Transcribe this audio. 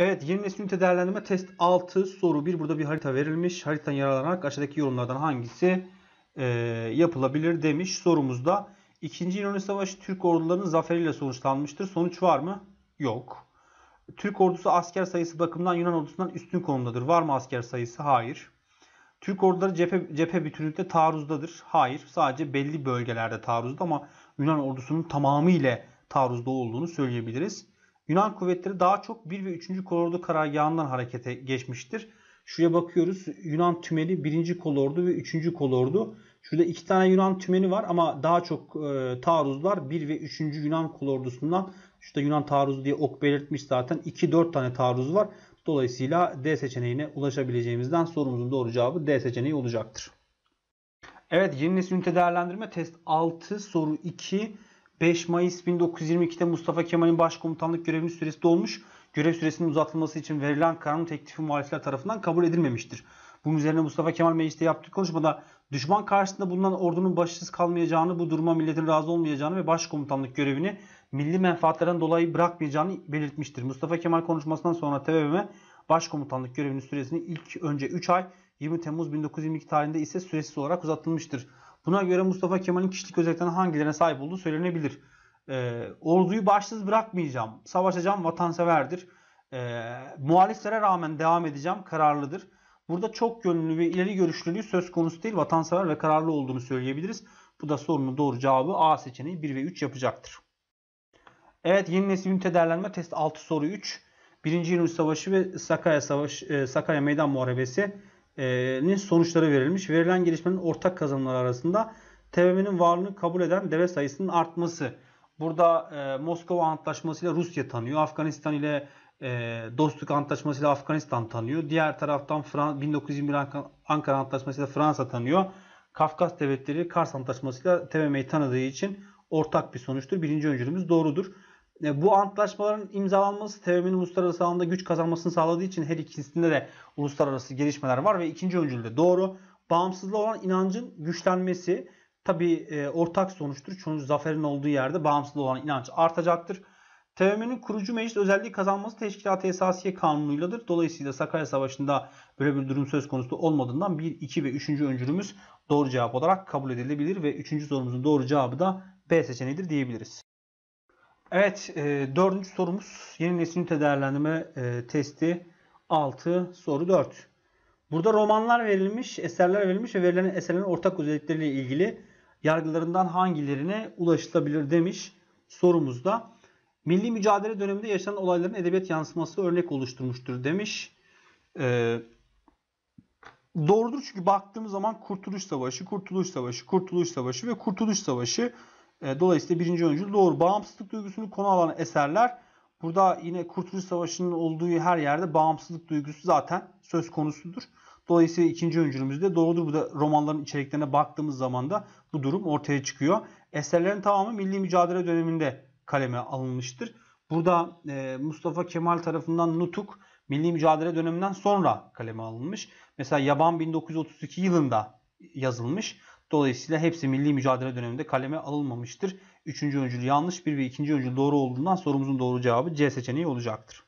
Evet 20. nesil ünite değerlendirme test 6 soru 1 burada bir harita verilmiş. Haritadan yararlanarak aşağıdaki yorumlardan hangisi e, yapılabilir demiş. Sorumuzda 2. İnönü Savaşı Türk ordularının zaferiyle sonuçlanmıştır. Sonuç var mı? Yok. Türk ordusu asker sayısı bakımından Yunan ordusundan üstün konumdadır. Var mı asker sayısı? Hayır. Türk orduları cephe, cephe bütünlükte taarruzdadır. Hayır. Sadece belli bölgelerde taarruzda ama Yunan ordusunun tamamı ile taarruzda olduğunu söyleyebiliriz. Yunan kuvvetleri daha çok 1 ve 3. kolordu karargahından harekete geçmiştir. Şuraya bakıyoruz. Yunan tümeni 1. kolordu ve 3. kolordu. Şurada 2 tane Yunan tümeni var ama daha çok e, taarruzlar 1 ve 3. Yunan kolordusundan. Şurada Yunan taarruzu diye ok belirtmiş zaten. 2-4 tane taarruz var. Dolayısıyla D seçeneğine ulaşabileceğimizden sorumuzun doğru cevabı D seçeneği olacaktır. Evet yeni nesil ünite değerlendirme test 6 soru 2 5 Mayıs 1922'de Mustafa Kemal'in başkomutanlık görevinin süresi dolmuş. Görev süresinin uzatılması için verilen kanun teklifi muhalifler tarafından kabul edilmemiştir. Bunun üzerine Mustafa Kemal mecliste yaptığı konuşmada düşman karşısında bulunan ordunun başsız kalmayacağını, bu duruma milletin razı olmayacağını ve başkomutanlık görevini milli menfaatlerden dolayı bırakmayacağını belirtmiştir. Mustafa Kemal konuşmasından sonra TBMM başkomutanlık görevinin süresini ilk önce 3 ay 20 Temmuz 1922 tarihinde ise süresiz olarak uzatılmıştır. Buna göre Mustafa Kemal'in kişilik özelliklerine hangilerine sahip olduğu söylenebilir. E, orduyu başsız bırakmayacağım. Savaşacağım vatanseverdir. E, muhaliflere rağmen devam edeceğim. Kararlıdır. Burada çok yönlü ve ileri görüşlülüğü söz konusu değil. Vatansever ve kararlı olduğunu söyleyebiliriz. Bu da sorunun doğru cevabı A seçeneği 1 ve 3 yapacaktır. Evet yeni nesil ünite değerlenme test 6 soru 3. 1. Yunus Savaşı ve Sakarya Savaşı, e, Sakarya Meydan Muharebesi nin sonuçları verilmiş. Verilen gelişmenin ortak kazanımları arasında TBMM'nin varlığını kabul eden devlet sayısının artması. Burada e, Moskova Antlaşması ile Rusya tanıyor. Afganistan ile e, Dostluk Antlaşması ile Afganistan tanıyor. Diğer taraftan Fran 1921 Ankara Antlaşması ile Fransa tanıyor. Kafkas Devletleri Kars Antlaşması ile TBMM'yi tanıdığı için ortak bir sonuçtur. Birinci öncülümüz doğrudur. E, bu antlaşmaların imzalanması TBMM'nin uluslararası alanda güç kazanmasını sağladığı için her ikisinde de uluslararası gelişmeler var ve ikinci öncülde doğru. Bağımsızlığa olan inancın güçlenmesi tabi e, ortak sonuçtur. Çünkü zaferin olduğu yerde bağımsızlığa olan inanç artacaktır. TBMM'nin kurucu meclis özelliği kazanması Teşkilat-ı Esasiye Kanunu'yladır. Dolayısıyla Sakarya Savaşı'nda böyle bir durum söz konusu olmadığından 1, 2 ve 3. öncülümüz doğru cevap olarak kabul edilebilir ve 3. sorumuzun doğru cevabı da B seçeneğidir diyebiliriz. Evet, e, dördüncü sorumuz yeni nesil nite değerlendirme e, testi 6 soru 4. Burada romanlar verilmiş, eserler verilmiş ve verilen eserlerin ortak özellikleriyle ilgili yargılarından hangilerine ulaşılabilir demiş sorumuzda. Milli mücadele döneminde yaşanan olayların edebiyat yansıması örnek oluşturmuştur demiş. Ee, doğrudur çünkü baktığımız zaman Kurtuluş Savaşı, Kurtuluş Savaşı, Kurtuluş Savaşı ve Kurtuluş Savaşı e, dolayısıyla birinci öncül doğru. Bağımsızlık duygusunu konu alan eserler burada yine Kurtuluş Savaşı'nın olduğu her yerde bağımsızlık duygusu zaten söz konusudur. Dolayısıyla ikinci öncülümüz de doğrudur. Bu da romanların içeriklerine baktığımız zaman da bu durum ortaya çıkıyor. Eserlerin tamamı milli mücadele döneminde kaleme alınmıştır. Burada e, Mustafa Kemal tarafından Nutuk milli mücadele döneminden sonra kaleme alınmış. Mesela Yaban 1932 yılında yazılmış. Dolayısıyla hepsi milli mücadele döneminde kaleme alınmamıştır. Üçüncü öncül yanlış, bir ve ikinci öncül doğru olduğundan sorumuzun doğru cevabı C seçeneği olacaktır.